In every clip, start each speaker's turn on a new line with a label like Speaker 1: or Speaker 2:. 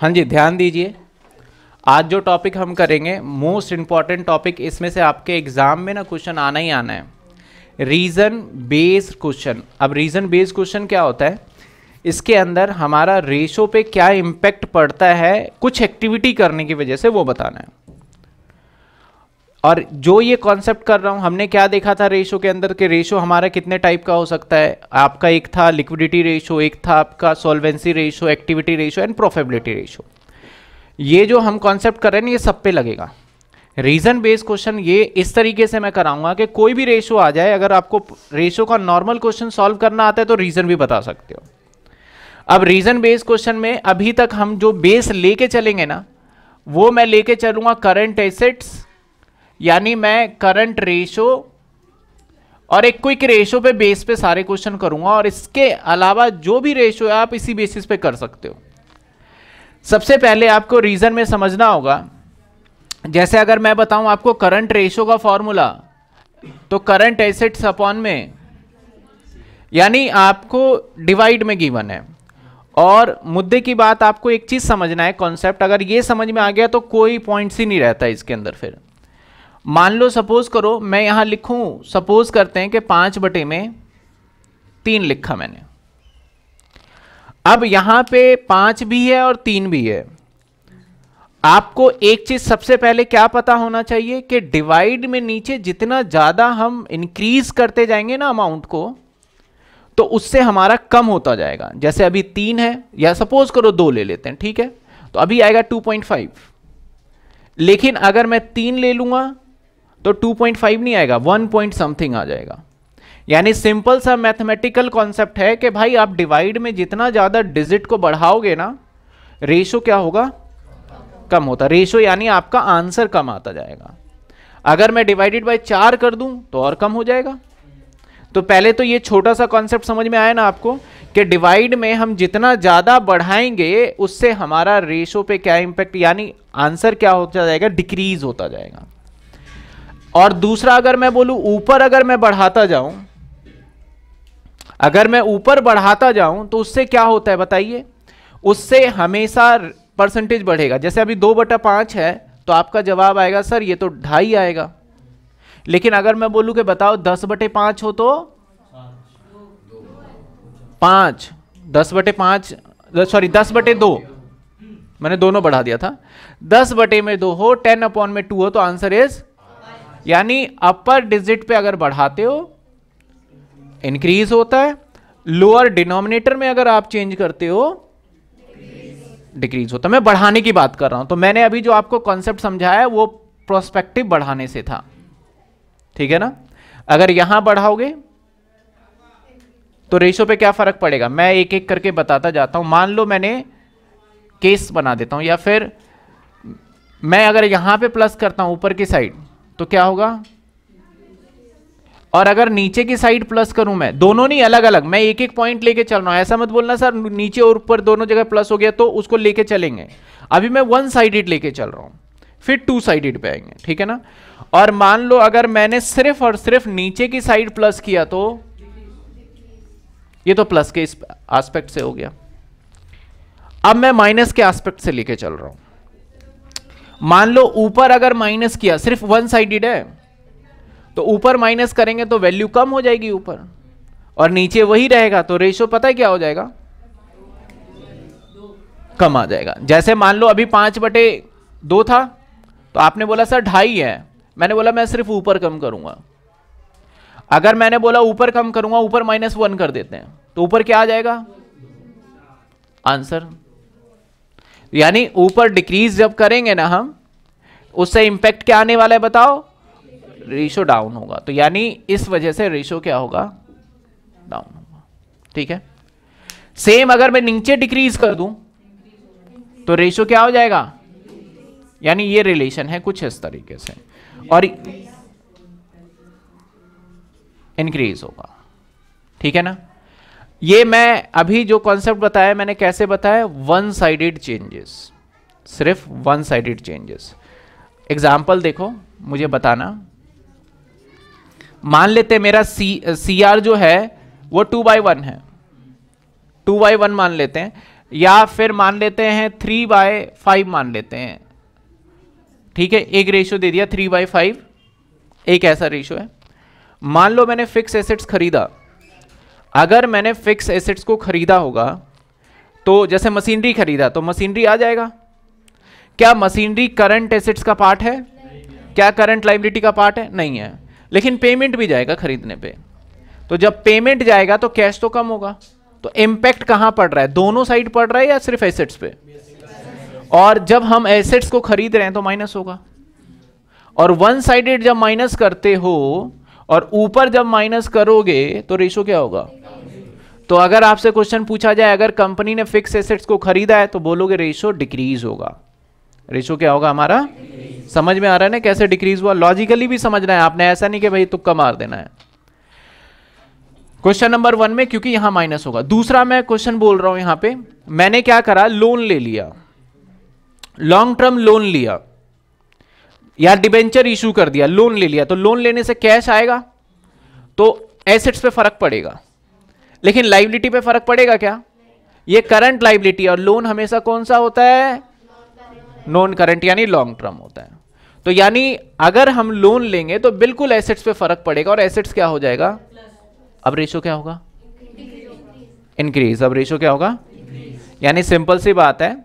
Speaker 1: हाँ जी ध्यान दीजिए आज जो टॉपिक हम करेंगे मोस्ट इम्पॉर्टेंट टॉपिक इसमें से आपके एग्ज़ाम में ना क्वेश्चन आना ही आना है रीज़न बेस्ड क्वेश्चन अब रीज़न बेस्ड क्वेश्चन क्या होता है इसके अंदर हमारा रेशो पे क्या इम्पैक्ट पड़ता है कुछ एक्टिविटी करने की वजह से वो बताना है और जो ये कॉन्सेप्ट कर रहा हूँ हमने क्या देखा था रेशो के अंदर के रेशो हमारा कितने टाइप का हो सकता है आपका एक था लिक्विडिटी रेशो एक था आपका solvency ratio activity ratio and profitability ratio ये जो हम कॉन्सेप्ट कर रहे हैं ये सब पे लगेगा रीजन बेस्ड क्वेश्चन ये इस तरीके से मैं कराऊंगा कि कोई भी रेशो आ जाए अगर आपको रेशो का नॉर्मल क्वेश्चन सॉल्व करना आता है तो रीजन भी बता सकते हो अब रीजन बेस्ड क्वेश्चन में अभी तक हम जो बेस लेके चलेंगे ना वो मैं लेके चलूंगा करंट एसेट्स यानी मैं करंट रेशो और एक क्विक रेशो पे बेस पे सारे क्वेश्चन करूंगा और इसके अलावा जो भी रेशो है आप इसी बेसिस पे कर सकते हो सबसे पहले आपको रीजन में समझना होगा जैसे अगर मैं बताऊं आपको करंट रेशो का फॉर्मूला तो करंट एसेट्स अपॉन में यानी आपको डिवाइड में गिवन है और मुद्दे की बात आपको एक चीज समझना है कॉन्सेप्ट अगर ये समझ में आ गया तो कोई पॉइंट्स ही नहीं रहता इसके अंदर फिर मान लो सपोज करो मैं यहां लिखूं सपोज करते हैं कि पांच बटे में तीन लिखा मैंने अब यहां पे पांच भी है और तीन भी है आपको एक चीज सबसे पहले क्या पता होना चाहिए कि डिवाइड में नीचे जितना ज़्यादा हम इंक्रीज करते जाएंगे ना अमाउंट को तो उससे हमारा कम होता जाएगा जैसे अभी तीन है या सपोज करो दो ले लेते हैं ठीक है तो अभी आएगा 2.5 लेकिन अगर मैं तीन ले लूंगा तो 2.5 नहीं आएगा 1 पॉइंट समथिंग आ जाएगा यानी सिंपल सा मैथमेटिकल कॉन्सेप्ट है कि भाई आप डिवाइड में जितना ज़्यादा डिजिट को बढ़ाओगे ना रेशो क्या होगा कम होता रेशो यानी आपका आंसर कम आता जाएगा अगर मैं डिवाइडेड बाय चार कर दूं तो और कम हो जाएगा तो पहले तो ये छोटा सा कॉन्सेप्ट समझ में आया ना आपको कि डिवाइड में हम जितना ज़्यादा बढ़ाएंगे उससे हमारा रेशो पे क्या इम्पैक्ट यानी आंसर क्या होता जाएगा डिक्रीज होता जाएगा और दूसरा अगर मैं बोलूं ऊपर अगर मैं बढ़ाता जाऊं अगर मैं ऊपर बढ़ाता जाऊं तो उससे क्या होता है बताइए उससे हमेशा परसेंटेज बढ़ेगा जैसे अभी दो बटा पांच है तो आपका जवाब आएगा सर ये तो ढाई आएगा लेकिन अगर मैं बोलूं कि बताओ दस बटे पांच हो तो पांच दस बटे पांच सॉरी दस बटे दो मैंने दोनों बढ़ा दिया था दस बटे में दो हो टेन अपॉन में टू हो तो आंसर इज यानी अपर डिजिट पे अगर बढ़ाते हो इंक्रीज होता है लोअर डिनोमिनेटर में अगर आप चेंज करते हो डिक्रीज होता है मैं बढ़ाने की बात कर रहा हूं तो मैंने अभी जो आपको कॉन्सेप्ट समझाया वो प्रोस्पेक्टिव बढ़ाने से था ठीक है ना अगर यहां बढ़ाओगे तो रेशो पे क्या फर्क पड़ेगा मैं एक एक करके बताता जाता हूं मान लो मैंने केस बना देता हूं या फिर मैं अगर यहां पे प्लस करता हूं ऊपर की साइड तो क्या होगा और अगर नीचे की साइड प्लस करूं मैं दोनों नहीं अलग अलग मैं एक एक पॉइंट लेके चल रहा हूं ऐसा मत बोलना सर नीचे और ऊपर दोनों जगह प्लस हो गया तो उसको लेके चलेंगे अभी मैं वन साइडेड लेके चल रहा हूं फिर टू साइडेड पे आएंगे ठीक है ना और मान लो अगर मैंने सिर्फ और सिर्फ नीचे की साइड प्लस किया तो ये तो प्लस के इस आस्पेक्ट से हो गया अब मैं माइनस के आस्पेक्ट से लेके चल रहा हूं मान लो ऊपर अगर माइनस किया सिर्फ वन साइडेड है तो ऊपर माइनस करेंगे तो वैल्यू कम हो जाएगी ऊपर और नीचे वही रहेगा तो रेशो पता है क्या हो जाएगा कम आ जाएगा जैसे मान लो अभी पांच बटे दो था तो आपने बोला सर ढाई है मैंने बोला मैं सिर्फ ऊपर कम करूंगा अगर मैंने बोला ऊपर कम करूंगा ऊपर माइनस वन कर देते हैं तो ऊपर क्या आ जाएगा आंसर यानी ऊपर डिक्रीज जब करेंगे ना हम उससे इंपैक्ट क्या आने वाला है बताओ रेशो डाउन होगा तो यानी इस वजह से रेशो क्या होगा डाउन होगा ठीक है सेम अगर मैं नीचे डिक्रीज कर दूं तो रेशो क्या हो जाएगा यानी ये रिलेशन है कुछ इस तरीके से और इंक्रीज होगा ठीक है ना ये मैं अभी जो कॉन्सेप्ट बताया मैंने कैसे बताया वन साइडेड चेंजेस सिर्फ वन साइडेड चेंजेस एग्जाम्पल देखो मुझे बताना मान लेते मेरा सी सी आर जो है वो टू बाई वन है टू बाई वन मान लेते हैं या फिर मान लेते हैं थ्री बाय फाइव मान लेते हैं ठीक है एक रेशियो दे दिया थ्री बाई फाइव एक ऐसा रेशियो है मान लो मैंने फिक्स एसेट्स खरीदा अगर मैंने फिक्स एसेट्स को खरीदा होगा तो जैसे मशीनरी खरीदा तो मशीनरी आ जाएगा क्या मशीनरी करंट एसेट्स का पार्ट है क्या करंट लाइबिलिटी का पार्ट है नहीं है लेकिन पेमेंट भी जाएगा खरीदने पे तो जब पेमेंट जाएगा तो कैश तो कम होगा तो इम्पैक्ट कहाँ पड़ रहा है दोनों साइड पड़ रहा है या सिर्फ एसेट्स पे और जब हम एसेट्स को खरीद रहे हैं तो माइनस होगा और वन साइडेड जब माइनस करते हो और ऊपर जब माइनस करोगे तो रेशो क्या होगा तो अगर आपसे क्वेश्चन पूछा जाए अगर कंपनी ने फिक्स एसेट्स को खरीदा है तो बोलोगे रेशो डिक्रीज होगा रेशो क्या होगा हमारा समझ में आ रहा है ना कैसे डिक्रीज हुआ लॉजिकली भी समझना है आपने ऐसा नहीं कि भाई तुक्का मार देना है क्वेश्चन नंबर वन में क्योंकि यहां माइनस होगा दूसरा मैं क्वेश्चन बोल रहा हूं यहां पे मैंने क्या करा लोन ले लिया लॉन्ग टर्म लोन लिया या डिबेंचर इशू कर दिया लोन ले लिया तो लोन लेने से कैश आएगा तो एसेट्स पे फर्क पड़ेगा लेकिन लाइबिलिटी पे फर्क पड़ेगा क्या ये करंट लाइबिलिटी और लोन हमेशा कौन सा होता है नॉन करंट यानी लॉन्ग टर्म होता है तो यानी अगर हम लोन लेंगे तो बिल्कुल एसेट्स पे फर्क पड़ेगा और एसेट्स क्या हो जाएगा अब रेशो क्या होगा इंक्रीज अब रेशो क्या होगा यानी सिंपल सी बात है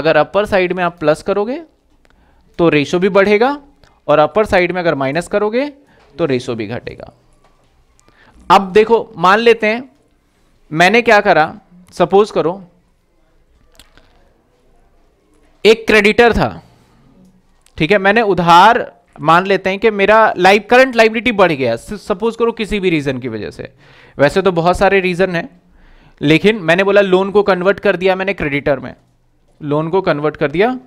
Speaker 1: अगर अपर साइड में आप प्लस करोगे तो रेशो भी बढ़ेगा और अपर साइड में अगर माइनस करोगे तो रेशो भी घटेगा अब देखो मान लेते हैं मैंने क्या करा सपोज करो एक क्रेडिटर था ठीक है मैंने उधार मान लेते हैं कि मेरा लाइव करंट लाइबिलिटी बढ़ गया सपोज करो किसी भी रीज़न की वजह से वैसे तो बहुत सारे रीज़न हैं लेकिन मैंने बोला लोन को कन्वर्ट कर दिया मैंने क्रेडिटर में लोन को कन्वर्ट कर दिया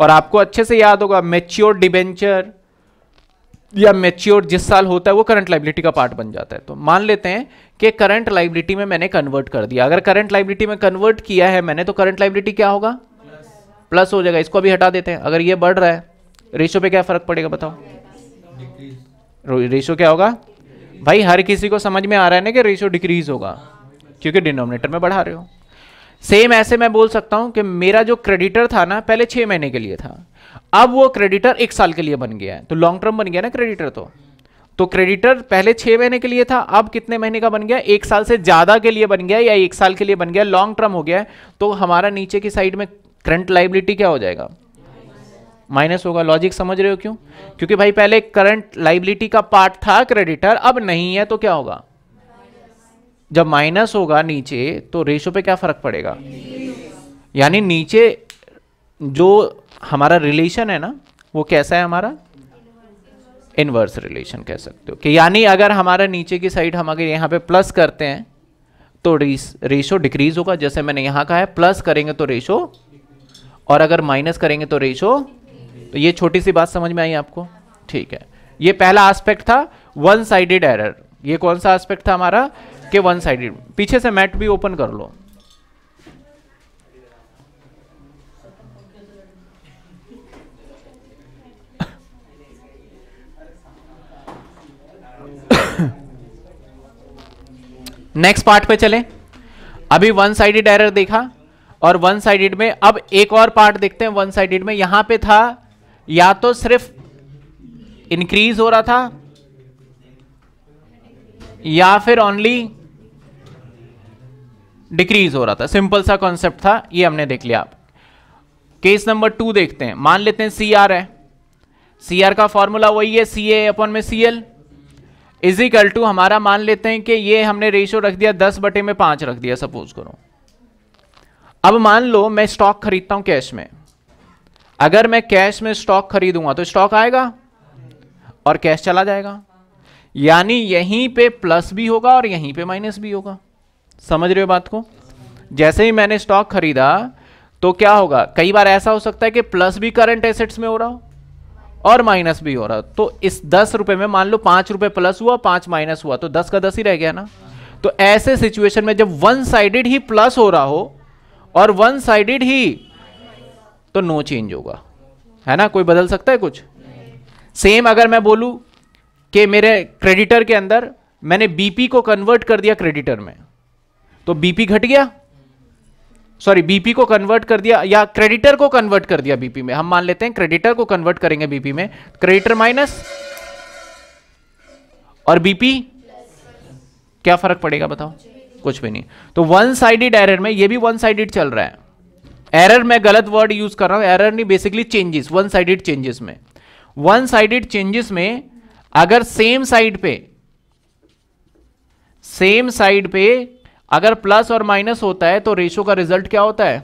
Speaker 1: और आपको अच्छे से याद होगा मेच्योर डिबेंचर या मेच्योर जिस साल होता है वो करंट लाइबिलिटी का पार्ट बन जाता है तो मान लेते हैं कि करंट लाइबिलिटी में मैंने कन्वर्ट कर दिया अगर करंट लाइबिलिटी में कन्वर्ट किया है मैंने तो करंट लाइबिलिटी क्या होगा प्लस हो जाएगा इसको अभी हटा देते हैं अगर ये बढ़ रहा है रेशो पे क्या फर्क पड़ेगा बताओ रेशो क्या होगा भाई हर किसी को समझ में आ रहा है ना कि रेशो डिक्रीज होगा क्योंकि डिनोमिनेटर में बढ़ा रहे हो सेम ऐसे मैं बोल सकता हूं कि मेरा जो क्रेडिटर था ना पहले छह महीने के लिए था अब वो क्रेडिटर एक साल के लिए बन गया है तो लॉन्ग टर्म बन गया ना क्रेडिटर तो तो क्रेडिटर पहले छह महीने के लिए था अब कितने महीने का बन गया एक साल से ज्यादा के लिए बन गया या एक साल के लिए बन गया लॉन्ग टर्म हो गया तो हमारा नीचे की साइड में करंट लाइबिलिटी क्या हो जाएगा माइनस होगा लॉजिक समझ रहे हो क्यों क्योंकि भाई पहले करंट लाइबिलिटी का पार्ट था क्रेडिटर अब नहीं है तो क्या होगा जब माइनस होगा नीचे तो रेशो पे क्या फ़र्क पड़ेगा यानी नीचे जो हमारा रिलेशन है ना वो कैसा है हमारा इनवर्स रिलेशन कह सकते हो कि यानी अगर हमारा नीचे की साइड हम अगर यहाँ पे प्लस करते हैं तो रेशो डिक्रीज होगा जैसे मैंने यहाँ कहा है प्लस करेंगे तो रेशो और अगर माइनस करेंगे तो रेशो तो ये छोटी सी बात समझ में आई आपको ठीक है ये पहला एस्पेक्ट था वन साइडेड एरर ये कौन सा एस्पेक्ट था हमारा के वन साइडेड पीछे से मैट भी ओपन कर लो नेक्स्ट पार्ट पे चले अभी वन साइडेड एरर देखा और वन साइडेड में अब एक और पार्ट देखते हैं वन साइडेड में यहां पे था या तो सिर्फ इंक्रीज हो रहा था या फिर ओनली डिक्रीज हो रहा था सिंपल सा कॉन्सेप्ट था ये हमने देख लिया आप केस नंबर टू देखते हैं मान लेते हैं सी आर है सी आर का फॉर्मूला वही है सी ए अपॉन में सी एल इजिकल टू हमारा मान लेते हैं कि ये हमने रेशियो रख दिया दस बटे में पांच रख दिया सपोज करो अब मान लो मैं स्टॉक खरीदता हूं कैश में अगर मैं कैश में स्टॉक खरीदूंगा तो स्टॉक आएगा और कैश चला जाएगा यानी यहीं पे प्लस भी होगा और यहीं पे माइनस भी होगा समझ रहे हो बात को जैसे ही मैंने स्टॉक खरीदा तो क्या होगा कई बार ऐसा हो सकता है कि प्लस भी करंट एसेट्स में हो रहा हो और माइनस भी हो रहा तो इस दस रुपए में मान लो पांच रुपए प्लस हुआ पांच माइनस हुआ तो दस का दस ही रह गया ना तो ऐसे सिचुएशन में जब वन साइडेड ही प्लस हो रहा हो और वन साइडेड ही तो नो चेंज होगा है ना कोई बदल सकता है कुछ सेम अगर मैं बोलू कि मेरे क्रेडिटर के अंदर मैंने बीपी को कन्वर्ट कर दिया क्रेडिटर में तो बीपी घट गया सॉरी बीपी को कन्वर्ट कर दिया या क्रेडिटर को कन्वर्ट कर दिया बीपी में हम मान लेते हैं क्रेडिटर को कन्वर्ट करेंगे बीपी में क्रेडिटर माइनस और बीपी क्या फर्क पड़ेगा बताओ कुछ भी नहीं तो वन साइडेड एरर में ये भी वन साइडेड चल रहा है एरर मैं गलत वर्ड यूज कर रहा हूं एरर नहीं basically changes one sided changes में वन साइडेड चेंजेस में अगर सेम साइड पे सेम साइड पे अगर प्लस और माइनस होता है तो रेशो का रिजल्ट क्या होता है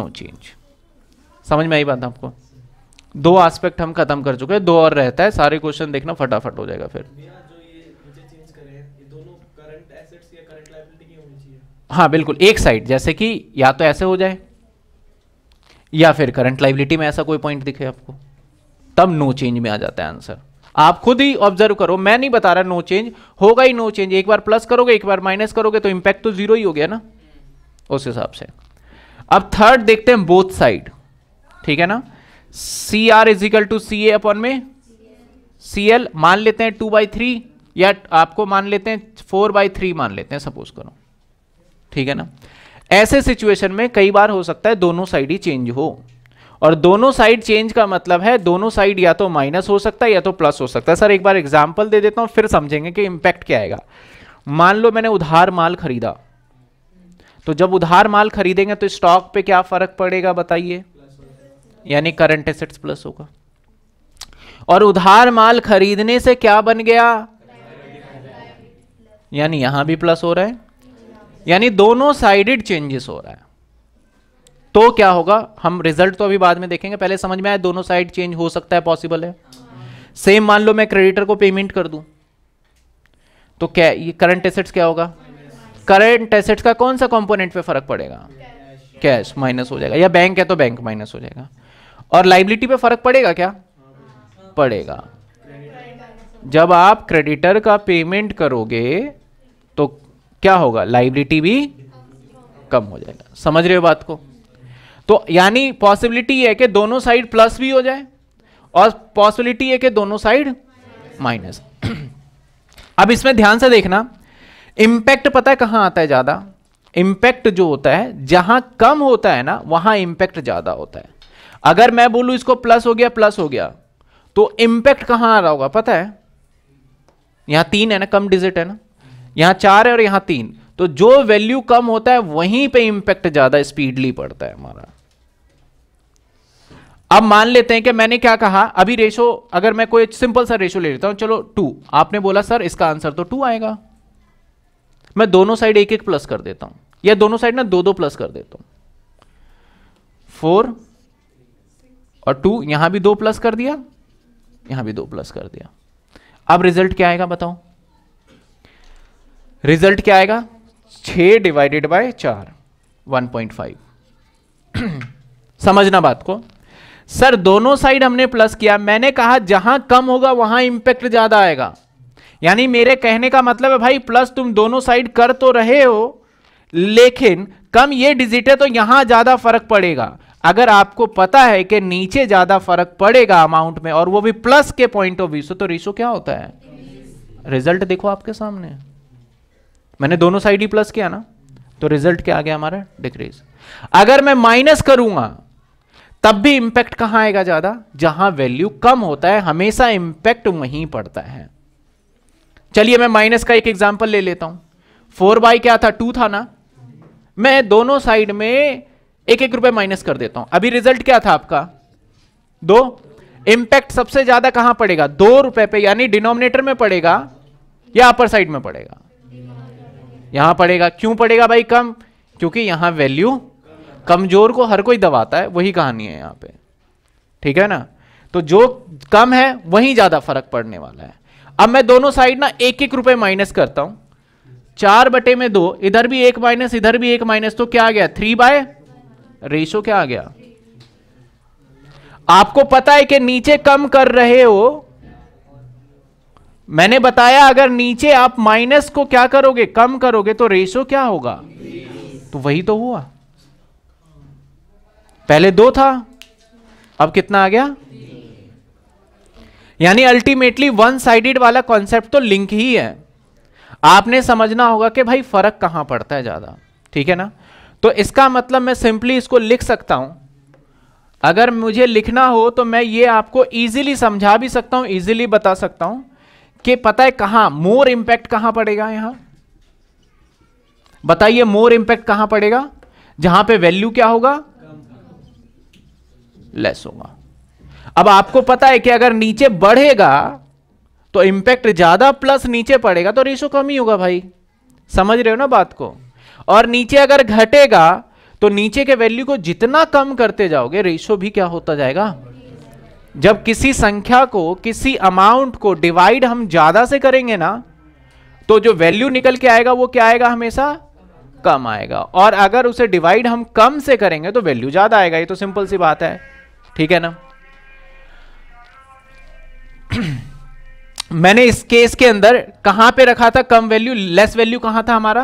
Speaker 1: नो चेंज समझ में आई बात आपको दो एस्पेक्ट हम खत्म कर चुके हैं दो और रहता है सारे क्वेश्चन देखना फटाफट हो जाएगा फिर हाँ बिल्कुल एक साइड जैसे कि या तो ऐसे हो जाए या फिर करंट लाइबिलिटी में ऐसा कोई पॉइंट दिखे आपको तब नो चेंज में आ जाता है आंसर आप खुद ही ऑब्जर्व करो मैं नहीं बता रहा नो चेंज होगा ही नो चेंज एक बार प्लस करोगे एक बार माइनस करोगे तो इंपैक्ट तो जीरो ही हो गया ना उस हिसाब से अब थर्ड देखते हैं बोथ साइड ठीक है ना C R is equal to C A upon में सी एल मान लेते हैं टू बाई थ्री या आपको मान लेते हैं फोर बाई थ्री मान लेते हैं सपोज करो ठीक है ना ऐसे सिचुएशन में कई बार हो सकता है दोनों साइड ही चेंज हो और दोनों साइड चेंज का मतलब है दोनों साइड या तो माइनस हो सकता है या तो प्लस हो सकता है सर एक बार एग्जाम्पल दे देता हूँ फिर समझेंगे कि इम्पैक्ट क्या आएगा मान लो मैंने उधार माल खरीदा तो जब उधार माल खरीदेंगे तो स्टॉक पे क्या फर्क पड़ेगा बताइए यानी करंट एसेट्स प्लस होगा और उधार माल खरीदने से क्या बन गया यानी यहां भी प्लस हो रहा है यानी दोनों साइडेड चेंजेस हो रहा है तो क्या होगा हम रिजल्ट तो अभी बाद में देखेंगे पहले समझ में आया दोनों साइड चेंज हो सकता है पॉसिबल है सेम मान लो मैं क्रेडिटर को पेमेंट कर दूं तो क्या ये करंट एसेट्स क्या होगा करंट एसेट्स का कौन सा कंपोनेंट पे फर्क पड़ेगा कैश माइनस हो जाएगा या बैंक है तो बैंक माइनस हो जाएगा और लाइबिलिटी पे फर्क पड़ेगा क्या पड़ेगा जब आप क्रेडिटर का पेमेंट करोगे तो क्या होगा लाइबिलिटी भी कम हो जाएगा समझ रहे हो बात को तो यानी पॉसिबिलिटी है कि दोनों साइड प्लस भी हो जाए और पॉसिबिलिटी है कि दोनों साइड माइनस अब इसमें ध्यान से देखना इंपैक्ट पता है कहां आता है ज़्यादा इंपैक्ट जो होता है जहां कम होता है ना वहां इंपैक्ट ज़्यादा होता है अगर मैं बोलू इसको प्लस हो गया प्लस हो गया तो इंपैक्ट कहां आ रहा होगा पता है यहां तीन है ना कम डिजिट है ना यहां चार है और यहां तीन तो जो वैल्यू कम होता है वहीं पे इंपैक्ट ज़्यादा स्पीडली पड़ता है हमारा अब मान लेते हैं कि मैंने क्या कहा अभी रेशो अगर मैं कोई सिंपल सा रेशो ले लेता हूं चलो टू आपने बोला सर इसका आंसर तो टू आएगा मैं दोनों साइड एक एक प्लस कर देता हूं या दोनों साइड ना दो दो प्लस कर देता हूं फोर और टू यहां भी दो प्लस कर दिया यहां भी दो प्लस कर दिया अब रिजल्ट क्या आएगा बताओ रिजल्ट क्या आएगा छ डिवाइडेड बाय चार वन पॉइंट फाइव समझना बात को सर दोनों साइड हमने प्लस किया मैंने कहा जहां कम होगा वहां इंपैक्ट ज्यादा आएगा यानी मेरे कहने का मतलब है भाई प्लस तुम दोनों साइड कर तो रहे हो लेकिन कम ये डिजिट है तो यहां ज्यादा फर्क पड़ेगा अगर आपको पता है कि नीचे ज्यादा फर्क पड़ेगा अमाउंट में और वो भी प्लस के पॉइंट ऑफ व्यू से तो रिशो क्या होता है रिजल्ट देखो आपके सामने मैंने दोनों साइड ही प्लस किया ना तो रिजल्ट क्या आ गया हमारा डिक्रीज अगर मैं माइनस करूंगा तब भी इंपैक्ट कहां आएगा ज़्यादा जहां वैल्यू कम होता है हमेशा इंपैक्ट वहीं पड़ता है चलिए मैं माइनस का एक एग्जाम्पल ले लेता हूं फोर बाई क्या था टू था ना मैं दोनों साइड में एक एक रुपए माइनस कर देता हूं अभी रिजल्ट क्या था आपका दो इंपैक्ट सबसे ज़्यादा कहां पड़ेगा दो रुपए पे यानी डिनोमिनेटर में पड़ेगा या अपर साइड में पड़ेगा यहां पड़ेगा क्यों पड़ेगा भाई कम क्योंकि यहां वैल्यू कमज़ोर को हर कोई दबाता है वही कहानी है यहां पे ठीक है ना तो जो कम है वही ज़्यादा फर्क पड़ने वाला है अब मैं दोनों साइड ना एक एक रुपये माइनस करता हूं चार बटे में दो इधर भी एक माइनस इधर भी एक माइनस तो क्या आ गया थ्री बाय रेशो क्या आ गया आपको पता है कि नीचे कम कर रहे हो मैंने बताया अगर नीचे आप माइनस को क्या करोगे कम करोगे तो रेशो क्या होगा तो वही तो हुआ पहले दो था अब कितना आ गया यानी अल्टीमेटली वन साइडेड वाला कॉन्सेप्ट तो लिंक ही है आपने समझना होगा कि भाई फर्क कहां पड़ता है ज्यादा ठीक है ना तो इसका मतलब मैं सिंपली इसको लिख सकता हूं अगर मुझे लिखना हो तो मैं ये आपको इजीली समझा भी सकता हूं इजीली बता सकता हूं कि पता है कहां मोर इंपैक्ट कहां पड़ेगा यहां बताइए मोर इंपैक्ट कहां पड़ेगा जहां पे वैल्यू क्या होगा लेस होगा अब आपको पता है कि अगर नीचे बढ़ेगा तो इंपैक्ट ज्यादा प्लस नीचे पड़ेगा तो रेशो कम ही होगा भाई समझ रहे हो ना बात को और नीचे अगर घटेगा तो नीचे के वैल्यू को जितना कम करते जाओगे रेशो भी क्या होता जाएगा जब किसी संख्या को किसी अमाउंट को डिवाइड हम ज्यादा से करेंगे ना तो जो वैल्यू निकल के आएगा वो क्या आएगा हमेशा कम आएगा और अगर उसे डिवाइड हम कम से करेंगे तो वैल्यू ज्यादा आएगा ये तो सिंपल सी बात है ठीक है ना मैंने इस केस के अंदर कहां पे रखा था कम वैल्यू लेस वैल्यू कहां था हमारा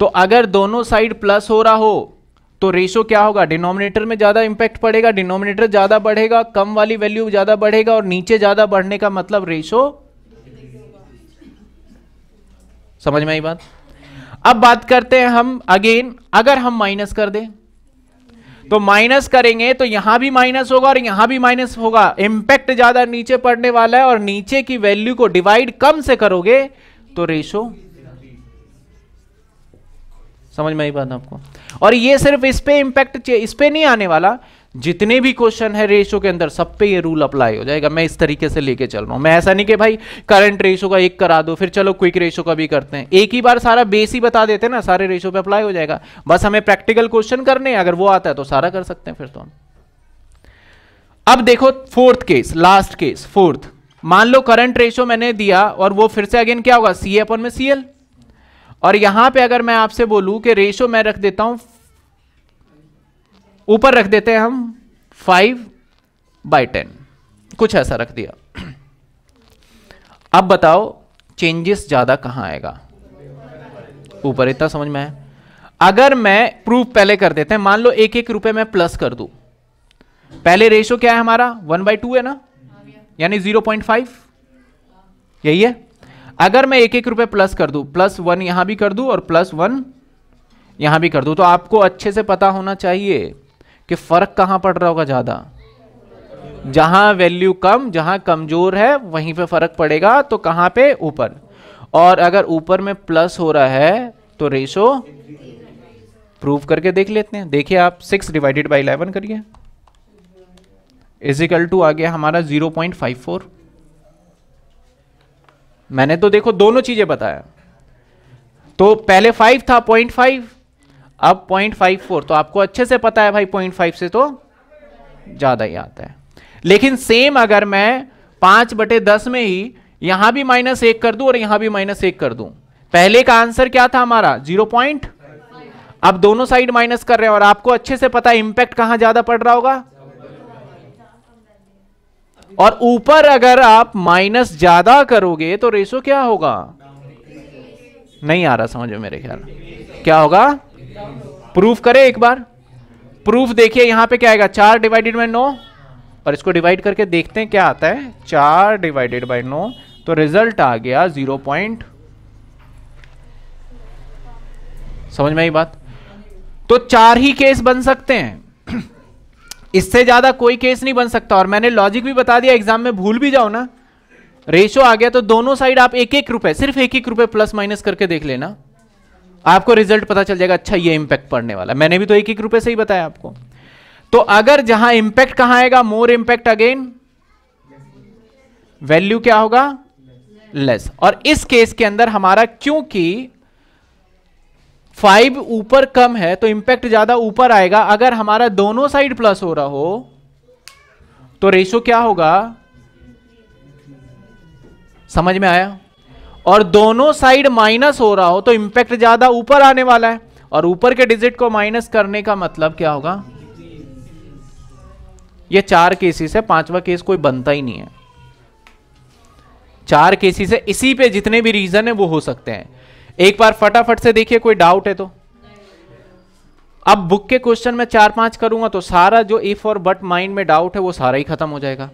Speaker 1: तो अगर दोनों साइड प्लस हो रहा हो तो रेशो क्या होगा डिनोमिनेटर में ज़्यादा इंपैक्ट पड़ेगा डिनोमिनेटर ज़्यादा बढ़ेगा कम वाली वैल्यू ज़्यादा बढ़ेगा और नीचे ज़्यादा बढ़ने का मतलब रेशो समझ में आई बात अब बात करते हैं हम अगेन अगर हम माइनस कर दें तो माइनस करेंगे तो यहां भी माइनस होगा और यहां भी माइनस होगा इंपैक्ट ज्यादा नीचे पड़ने वाला है और नीचे की वैल्यू को डिवाइड कम से करोगे तो रेशो समझ में आई बात आपको और ये सिर्फ इस पे इंपैक्ट इस पे नहीं आने वाला जितने भी क्वेश्चन है रेशो के अंदर सब पे ये रूल अप्लाई हो जाएगा मैं इस तरीके से लेके चल रहा हूं मैं ऐसा नहीं कि भाई करंट रेशो का एक करा दो फिर चलो क्विक रेशो का भी करते हैं एक ही बार सारा बेस ही बता देते हैं ना सारे रेशो पे अप्लाई हो जाएगा बस हमें प्रैक्टिकल क्वेश्चन करने अगर वो आता है तो सारा कर सकते हैं फिर तो हम अब देखो fourth case last case fourth मान लो करंट रेशो मैंने दिया और वो फिर से अगेन क्या होगा सी अपन में सीएल और यहां पे अगर मैं आपसे बोलूं कि रेशो मैं रख देता हूं ऊपर रख देते हैं हम फाइव बाई टेन कुछ ऐसा रख दिया अब बताओ चेंजेस ज़्यादा कहां आएगा ऊपर इतना समझ में आया अगर मैं प्रूफ पहले कर देते हैं मान लो एक एक रुपए मैं प्लस कर दू पहले रेशो क्या है हमारा वन बाई टू है ना यानी जीरो पॉइंट फाइव यही है अगर मैं एक एक रुपए प्लस कर दू प्लस वन यहां भी कर दू और प्लस वन यहां भी कर दू तो आपको अच्छे से पता होना चाहिए कि फ़र्क कहां पड़ रहा होगा ज़्यादा जहां वैल्यू कम जहां कमज़ोर है वहीं पे फ़र्क पड़ेगा तो कहां पे ऊपर और अगर ऊपर में प्लस हो रहा है तो रेशो प्रूव करके देख लेते हैं देखिए आप सिक्स डिवाइडेड बाई इलेवन करिए इजिकल टू आ गया हमारा जीरो पॉइंट फाइव फोर मैंने तो देखो दोनों चीज़ें बताया तो पहले फाइव था पॉइंट फाइव अब पॉइंट फाइव फोर तो आपको अच्छे से पता है भाई पॉइंट फाइव से तो ज़्यादा ही आता है लेकिन सेम अगर मैं पांच बटे दस में ही यहां भी माइनस एक कर दू और यहां भी माइनस एक कर दू पहले का आंसर क्या था हमारा जीरो पॉइंट अब दोनों साइड माइनस कर रहे हैं और आपको अच्छे से पता है इंपैक्ट कहां ज़्यादा पड़ रहा होगा और ऊपर अगर आप माइनस ज़्यादा करोगे तो रेशो क्या होगा नहीं आ रहा समझो मेरे ख्याल क्या होगा प्रूफ करें एक बार प्रूफ देखिए यहां पे क्या आएगा चार डिवाइडेड बाई नो और इसको डिवाइड करके देखते हैं क्या आता है चार डिवाइडेड बाई नो तो रिजल्ट आ गया जीरो पॉइंट समझ में आई बात तो चार ही केस बन सकते हैं इससे ज्यादा कोई केस नहीं बन सकता और मैंने लॉजिक भी बता दिया एग्जाम में भूल भी जाओ ना रेशो आ गया तो दोनों साइड आप एक एक रुपए सिर्फ एक एक रुपए प्लस माइनस करके देख लेना आपको रिजल्ट पता चल जाएगा अच्छा ये इंपैक्ट पड़ने वाला मैंने भी तो एक एक रुपए से ही बताया आपको तो अगर जहां इंपैक्ट कहां आएगा मोर इंपैक्ट अगेन वैल्यू क्या होगा लेस और इस केस के अंदर हमारा क्योंकि फाइव ऊपर कम है तो इंपैक्ट ज्यादा ऊपर आएगा अगर हमारा दोनों साइड प्लस हो रहा हो तो रेशो क्या होगा समझ में आया और दोनों साइड माइनस हो रहा हो तो इंपैक्ट ज्यादा ऊपर आने वाला है और ऊपर के डिजिट को माइनस करने का मतलब क्या होगा ये चार केसेस है पांचवा केस कोई बनता ही नहीं है चार केसेस है इसी पे जितने भी रीजन है वो हो सकते हैं एक बार फटाफट से देखिए कोई डाउट है तो अब बुक के क्वेश्चन में चार पांच करूंगा तो सारा जो इफ और बट माइंड में डाउट है वो सारा ही खत्म हो जाएगा